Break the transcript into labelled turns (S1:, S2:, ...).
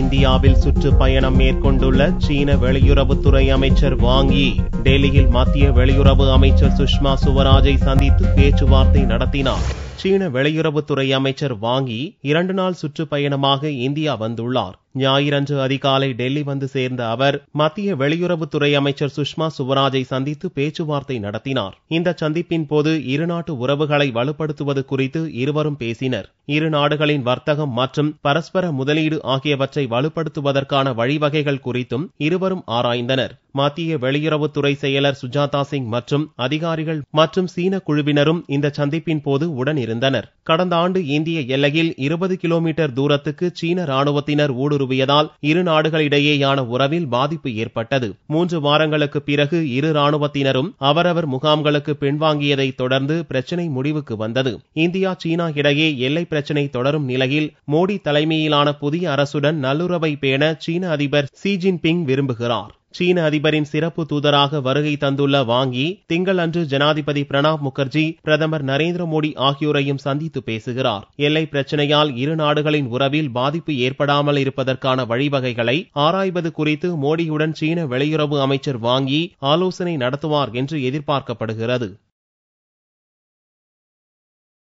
S1: இந்தியாவில் சுற்றுப்பயணம் மேற்கொண்டுள்ள சீன வெளியுறவுத்துறை அமைச்சர் வாங்கி டெல்லியில் மத்திய வெளியுறவு அமைச்சர் சுஷ்மா சுவராஜை சந்தித்து பேச்சுவார்த்தை நடத்தினார் சீன வெளியுறவுத்துறை அமைச்சர் வாங்கி இரண்டு நாள் சுற்றுப்பயணமாக இந்தியா வந்துள்ளார் ஞாயிறன்று அதிகாலை டெல்லி வந்து சேர்ந்த அவர் மத்திய வெளியுறவுத்துறை அமைச்சர் சுஷ்மா சுவராஜை சந்தித்து பேச்சுவார்த்தை நடத்தினார் இந்த சந்திப்பின் போது இருநாட்டு உறவுகளை வலுப்படுத்துவது குறித்து இருவரும் பேசினர் இரு நாடுகளின் வர்த்தகம் மற்றும் பரஸ்பர முதலீடு ஆகியவற்றை வலுப்படுத்துவதற்கான வழிவகைகள் குறித்தும் இருவரும் ஆராய்ந்தனர் மத்திய வெளியுறவுத்துறை செயலர் சுஜாதா சிங் மற்றும் அதிகாரிகள் மற்றும் சீன குழுவினரும் இந்த சந்திப்பின் போது உடன் இருந்தனர் கடந்த ஆண்டு இந்திய எல்லையில் இருபது கிலோமீட்டர் தூரத்துக்கு சீன ராணுவத்தினர் ஊடுருவியதால் இரு நாடுகளிடையேயான உறவில் பாதிப்பு ஏற்பட்டது மூன்று வாரங்களுக்கு பிறகு இரு ராணுவத்தினரும் அவரவர் முகாம்களுக்கு பின்வாங்கியதை தொடர்ந்து பிரச்சினை முடிவுக்கு வந்தது இந்தியா சீனா இடையே எல்லை பிரச்சினை தொடரும் நிலையில் மோடி தலைமையிலான புதிய அரசுடன் நல்லுறவை பேண சீன அதிபர் ஷி ஜின்பிங் விரும்புகிறார் சீன அதிபரின் சிறப்பு தூதராக வருகை தந்துள்ள வாங்கி திங்களன்று ஜனாதிபதி பிரணாப் முகர்ஜி பிரதமர் நரேந்திர மோடி ஆகியோரையும் சந்தித்து பேசுகிறார் எல்லை பிரச்சினையால் இரு நாடுகளின் உறவில் பாதிப்பு ஏற்படாமல் இருப்பதற்கான வழிவகைகளை ஆராய்வது குறித்து மோடியுடன் சீன வெளியுறவு அமைச்சர் வாங்கி ஆலோசனை நடத்துவார் என்று எதிர்பார்க்கப்படுகிறது